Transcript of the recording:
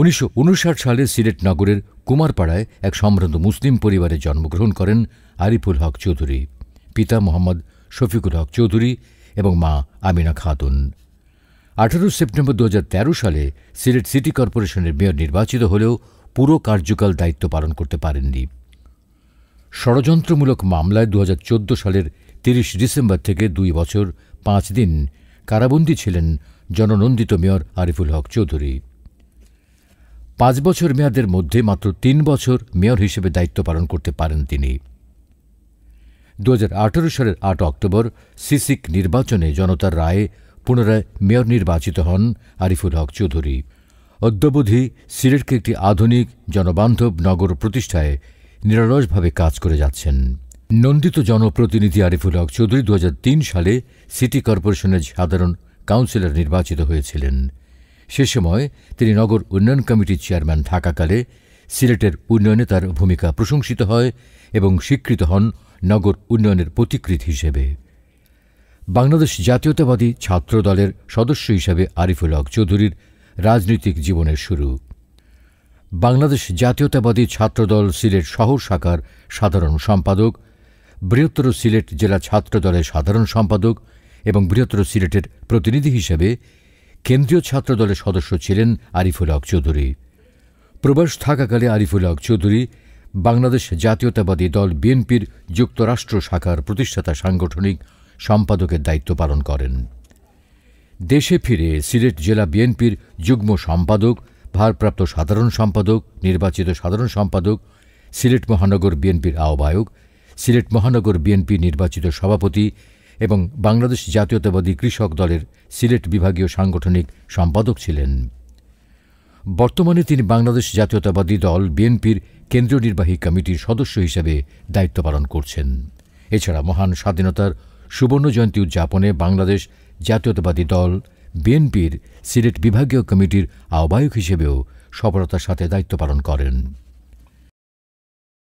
উনিশশো সালে সিলেট নগরের কুমারপাড়ায় এক সম্ভ্রান্ত মুসলিম পরিবারে জন্মগ্রহণ করেন আরিফুল হক চৌধুরী পিতা মোহাম্মদ শফিকুল হক চৌধুরী এবং মা আমিনা খাতুন আঠারো সেপ্টেম্বর দু সালে সিলেট সিটি কর্পোরেশনের মেয়র নির্বাচিত হলেও পুরো কার্যকাল দায়িত্ব পালন করতে পারেননি ষড়যন্ত্রমূলক মামলায় দু সালের তিরিশ ডিসেম্বর থেকে দুই বছর পাঁচ দিন কারাবন্দী ছিলেন জননন্দিত মেয়র আরিফুল হক চৌধুরী পাঁচ বছর মেয়াদের মধ্যে মাত্র তিন বছর মেয়র হিসেবে দায়িত্ব পালন করতে পারেন তিনি দু সালের আট অক্টোবর সিসিক নির্বাচনে জনতার রায়ে পুনরায় মেয়র নির্বাচিত হন আরিফুল হক চৌধুরী অদ্যবধি সিলেটকে একটি আধুনিক জনবান্ধব নগর প্রতিষ্ঠায় নিরলসভাবে কাজ করে যাচ্ছেন নন্দিত জনপ্রতিনিধি আরিফুল হক চৌধুরী দু সালে সিটি কর্পোরেশনের সাধারণ কাউন্সিলর নির্বাচিত হয়েছিলেন সে সময় তিনি নগর উন্নয়ন কমিটির চেয়ারম্যান থাকাকালে সিলেটের উন্নয়নে তার ভূমিকা প্রশংসিত হয় এবং স্বীকৃত হন নগর উন্নয়নের প্রতিকৃতি হিসেবে বাংলাদেশ জাতীয়তাবাদী ছাত্র দলের সদস্য হিসেবে আরিফুল হক চৌধুরীর রাজনৈতিক জীবনের শুরু বাংলাদেশ জাতীয়তাবাদী ছাত্রদল সিলেট শহর শাখার সাধারণ সম্পাদক বৃহত্তর সিলেট জেলা ছাত্রদলের সাধারণ সম্পাদক এবং বৃহত্তর সিলেটের প্রতিনিধি হিসেবে কেন্দ্রীয় ছাত্রদলের সদস্য ছিলেন আরিফুল হক চৌধুরী প্রবাস থাকাকালে আরিফুল হক চৌধুরী বাংলাদেশ জাতীয়তাবাদী দল বিএনপির যুক্তরাষ্ট্র শাখার প্রতিষ্ঠাতা সাংগঠনিক সম্পাদকের দায়িত্ব পালন করেন দেশে ফিরে সিলেট জেলা বিএনপির যুগ্ম সম্পাদক ভারপ্রাপ্ত সাধারণ সম্পাদক নির্বাচিত সাধারণ সম্পাদক সিলেট মহানগর বিএনপির আহ্বায়ক সিলেট মহানগর বিএনপি নির্বাচিত সভাপতি এবং বাংলাদেশ জাতীয়তাবাদী কৃষক দলের সিলেট বিভাগীয় সাংগঠনিক সম্পাদক ছিলেন বর্তমানে তিনি বাংলাদেশ জাতীয়তাবাদী দল বিএনপির কেন্দ্রীয় নির্বাহী কমিটির সদস্য হিসেবে দায়িত্ব পালন করছেন এছাড়া মহান স্বাধীনতার সুবর্ণ জয়ন্তী উদযাপনে বাংলাদেশ জাতীয়তাবাদী দল বিএনপির সিলেট বিভাগীয় কমিটির আহ্বায়ক হিসেবেও সফলতার সাথে দায়িত্ব পালন করেন